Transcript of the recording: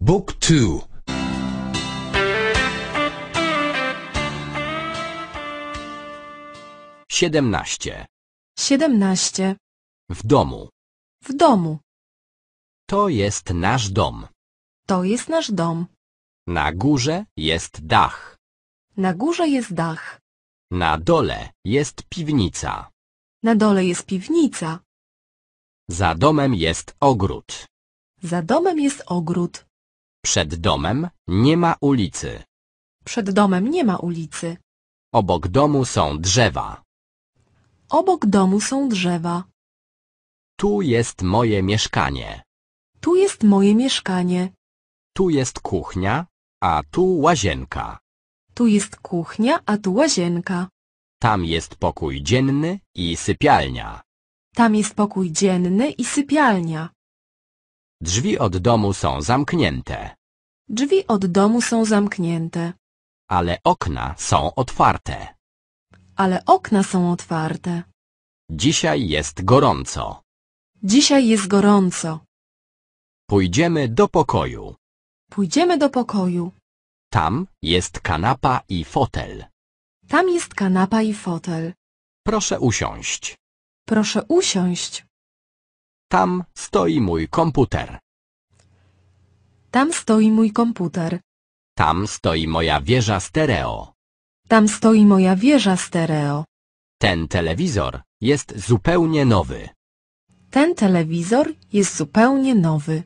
Book 2 Siedemnaście Siedemnaście W domu. W domu. To jest nasz dom. To jest nasz dom. Na górze jest dach. Na górze jest dach. Na dole jest piwnica. Na dole jest piwnica. Za domem jest ogród. Za domem jest ogród. Przed domem nie ma ulicy. Przed domem nie ma ulicy. Obok domu są drzewa. Obok domu są drzewa. Tu jest moje mieszkanie. Tu jest moje mieszkanie. Tu jest kuchnia, a tu łazienka. Tu jest kuchnia, a tu łazienka. Tam jest pokój dzienny i sypialnia. Tam jest pokój dzienny i sypialnia. Drzwi od domu są zamknięte, Drzwi od domu są zamknięte, ale okna są otwarte. ale okna są otwarte. Dzisiaj jest gorąco. Dzisiaj jest gorąco. Pójdziemy do pokoju. Pójdziemy do pokoju. Tam jest kanapa i fotel. Tam jest kanapa i fotel. Proszę usiąść. Proszę usiąść. Tam stoi mój komputer. Tam stoi mój komputer. Tam stoi moja wieża stereo. Tam stoi moja wieża stereo. Ten telewizor jest zupełnie nowy. Ten telewizor jest zupełnie nowy.